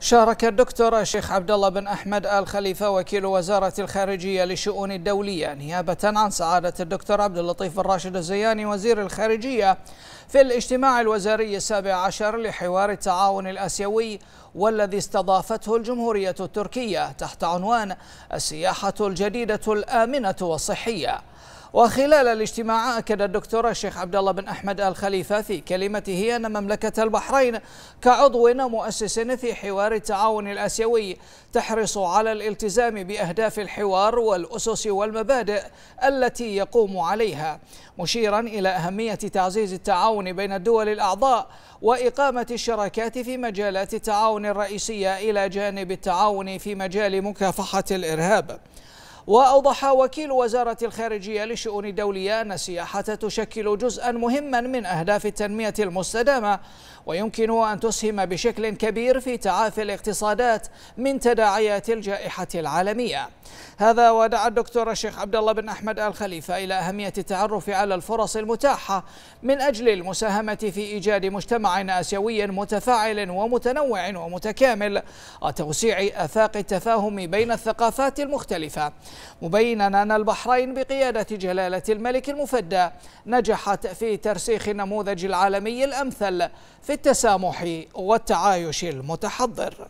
شارك الدكتور الشيخ عبد الله بن احمد ال خليفه وكيل وزاره الخارجيه لشؤون الدوليه نيابه عن سعاده الدكتور عبد اللطيف الراشد الزياني وزير الخارجيه في الاجتماع الوزاري السابع عشر لحوار التعاون الاسيوي والذي استضافته الجمهوريه التركيه تحت عنوان السياحه الجديده الامنه والصحيه وخلال الاجتماع أكد الدكتور الشيخ عبد الله بن أحمد آل خليفة في كلمته أن مملكة البحرين كعضو مؤسس في حوار التعاون الآسيوي تحرص على الالتزام بأهداف الحوار والأسس والمبادئ التي يقوم عليها مشيرا إلى أهمية تعزيز التعاون بين الدول الأعضاء وإقامة الشراكات في مجالات التعاون الرئيسية إلى جانب التعاون في مجال مكافحة الإرهاب وأوضح وكيل وزارة الخارجية للشؤون الدولية أن السياحة تشكل جزءا مهما من أهداف التنمية المستدامة ويمكن أن تسهم بشكل كبير في تعافي الاقتصادات من تداعيات الجائحة العالمية هذا ودعا الدكتور الشيخ عبد الله بن أحمد آل خليفة إلى أهمية التعرف على الفرص المتاحة من أجل المساهمة في إيجاد مجتمع آسيوي متفاعل ومتنوع ومتكامل وتوسيع آفاق التفاهم بين الثقافات المختلفة مبينا أن البحرين بقيادة جلالة الملك المفدى نجحت في ترسيخ النموذج العالمي الأمثل في التسامح والتعايش المتحضر